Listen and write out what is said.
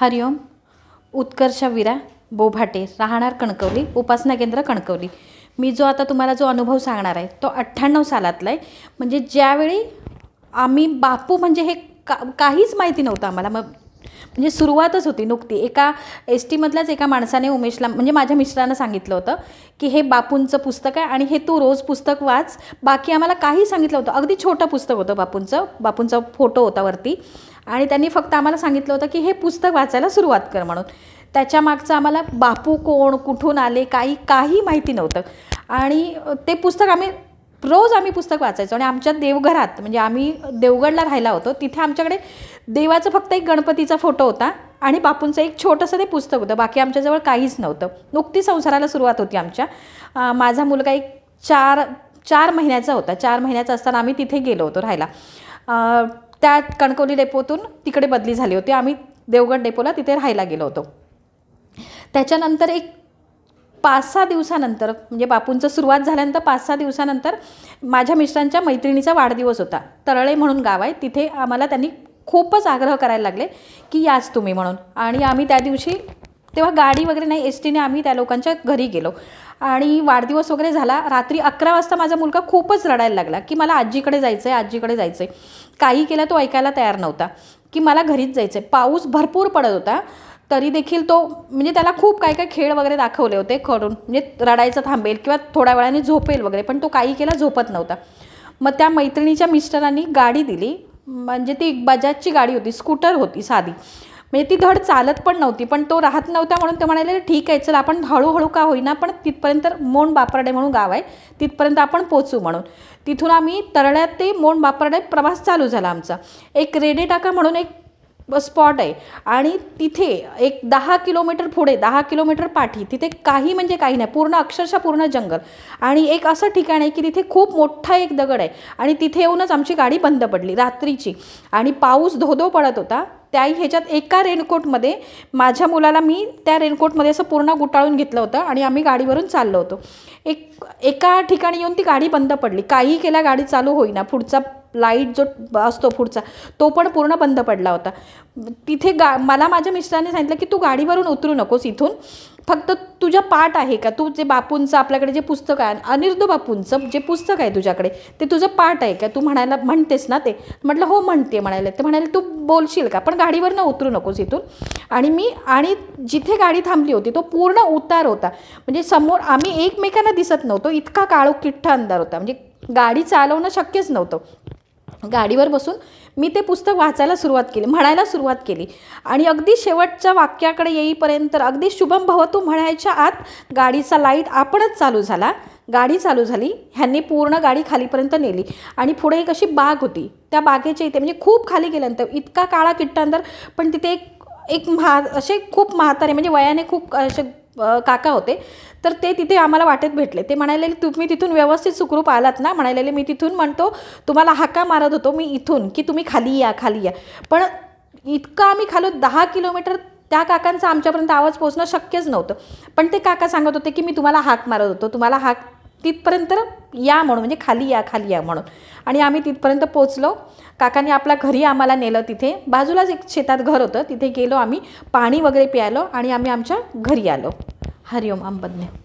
हरिओम उत्कर्ष विरा बोभाटे राहणार कणकवली उपासना केंद्र कणकवली मी जो आता तुम्हाला जो अनुभव सांगणार आहे तो अठ्ठ्याण्णव सालातला आहे म्हणजे ज्यावेळी आम्ही बापू म्हणजे हे का काहीच माहिती नव्हतं आम्हाला मग म्हणजे सुरुवातच होती नुकती एका एस टीमधल्याच एका माणसाने उमेशला म्हणजे माझ्या मिश्रानं सांगितलं होतं की हे बापूंचं पुस्तक आहे आणि हे तू रोज पुस्तक वाच बाकी आम्हाला काही सांगितलं होतं अगदी छोटं पुस्तक होतं बापूंचं बापूंचा फोटो होता वरती आणि त्यांनी फक्त आम्हाला सांगितलं होतं की हे पुस्तक वाचायला सुरुवात कर म्हणून त्याच्यामागचं आम्हाला बापू कोण कुठून आले काही काही माहिती नव्हतं आणि ते पुस्तक आम्ही रोज आम्ही पुस्तक वाचायचो आणि आमच्या देवघरात म्हणजे आम्ही देवगडला राहिला होतो तिथे आमच्याकडे देवाचं फक्त एक गणपतीचा फोटो होता आणि बापूंचं एक छोटंसं ते पुस्तक होतं बाकी आमच्याजवळ काहीच नव्हतं नुकती संसाराला सुरुवात होती आमच्या माझा मुलगा एक चार चार महिन्याचा होता चार महिन्याचा असताना आम्ही तिथे गेलो होतो राहायला त्या कणकवली डेपोतून तिकडे बदली झाली होती आम्ही देवगड डेपोला तिथे राहायला गेलो होतो त्याच्यानंतर एक पाच सहा दिवसानंतर म्हणजे बापूंचं सुरुवात झाल्यानंतर पाच सहा दिवसानंतर माझ्या मिस्टरांच्या मैत्रिणीचा वाढदिवस होता तरळे म्हणून गाव आहे तिथे आम्हाला त्यांनी खूपच आग्रह करायला लागले की याच तुम्ही म्हणून आणि आम्ही त्या दिवशी तेव्हा गाडी वगैरे नाही एस टीने आम्ही त्या लोकांच्या घरी गेलो आणि वाढदिवस वगैरे झाला रात्री अकरा वाजता माझा मुलगा खूपच रडायला लागला की मला आजीकडे जायचं आहे आजीकडे जायचं आहे काही केला तो ऐकायला तयार नव्हता की मला घरीच जायचं आहे पाऊस भरपूर पडत होता तरी देखील तो म्हणजे त्याला खूप काही काय खेळ वगैरे दाखवले होते करून म्हणजे रडायचं थांबेल किंवा थोड्या वेळाने झोपेल वगैरे पण तो काही केला झोपत नव्हता मग त्या मैत्रिणीच्या मिस्टरांनी गाडी दिली म्हणजे ती बजाजची गाडी होती स्कूटर होती साधी म्हणजे ती धड चालत पण नव्हती पण तो राहत नव्हता म्हणून ते म्हणाले ठीक आहे चल आपण हळूहळू का होईना पण तिथपर्यंत मोण बापर्डे म्हणून गाव आहे तिथपर्यंत आपण पोचू म्हणून तिथून आम्ही तरळ्यात ते मोण बापरडे प्रवास चालू झाला आमचा एक रेडे टाका म्हणून एक स्पॉट आहे आणि तिथे एक दहा किलोमीटर पुढे दहा किलोमीटर पाठी तिथे काही म्हणजे काही नाही पूर्ण अक्षरशः पूर्ण जंगल आणि एक असं ठिकाण आहे की तिथे खूप मोठा एक दगड आहे आणि तिथे येऊनच आमची गाडी बंद पडली रात्रीची आणि पाऊस धोधो पडत होता त्याही ह्याच्यात एका रेनकोटमध्ये माझ्या मुलाला मी त्या रेनकोटमध्ये असं पूर्ण गुटाळून घेतलं होतं आणि आम्ही गाडीवरून चाललो होतो एक एका ठिकाणी येऊन ती गाडी बंद पडली काही केल्या गाडी चालू होईना पुढचा लाईट जो असतो पुढचा तो पण पूर्ण बंद पडला होता तिथे गा मला माझ्या मिस्टरांनी सांगितलं की तू गाडीवरून उतरू नकोस इथून फक्त तुझा पाठ आहे का तू जे बापूंचं आपल्याकडे जे पुस्तक आहे अनिरुद्ध बापूंचं जे पुस्तक आहे तुझ्याकडे ते तुझं पाठ आहे का तू म्हणायला म्हणतेस ना ते म्हटलं हो म्हणते म्हणायला ते म्हणाले तू बोलशील का पण गाडीवर ना उतरू नकोस इथून आणि मी आणि जिथे गाडी थांबली होती तो पूर्ण उतार होता म्हणजे समोर आम्ही एकमेकांना दिसत नव्हतो इतका काळो किठ्ठा अंधार होता म्हणजे गाडी चालवणं शक्यच नव्हतं गाडीवर बसून मी ते पुस्तक वाचायला सुरुवात केली म्हणायला सुरुवात केली आणि अगदी शेवटच्या वाक्याकडे येईपर्यंत अगदी शुभम भवतू म्हणायच्या आत गाडीचा लाईट आपणच चालू झाला गाडी चालू झाली ह्यांनी पूर्ण गाडी खालीपर्यंत नेली आणि पुढे एक अशी बाग होती त्या बागेच्या इथे म्हणजे खूप खाली गेल्यानंतर इतका काळा किट्टांतर पण तिथे एक एक महा असे खूप म्हातारे म्हणजे वयाने खूप असे काका होते तर ते तिथे आम्हाला वाटेत भेटले ते म्हणाले तुम्ही तिथून व्यवस्थित सुखरूप आलात ना म्हणालेले मी तिथून म्हणतो तुम्हाला हाका मारत होतो मी इथून की तुम्ही खाली या खाली या पण इतकं आम्ही खालो दहा किलोमीटर त्या काकांचा आमच्यापर्यंत आवाज पोचणं शक्यच नव्हतं पण ते काका सांगत होते की मी तुम्हाला हाक मारत होतो तुम्हाला हाक तिथपर्यंत या म्हणून म्हणजे खाली या खाली या म्हणून आणि आम्ही तिथपर्यंत पोचलो काकाने आपला घरी आम्हाला नेलं तिथे बाजूलाच एक शेतात घर होतं तिथे गेलो आम्ही पाणी वगैरे प्यायलो आणि आम्ही आमच्या घरी आलो हरिओम अंबज्ञ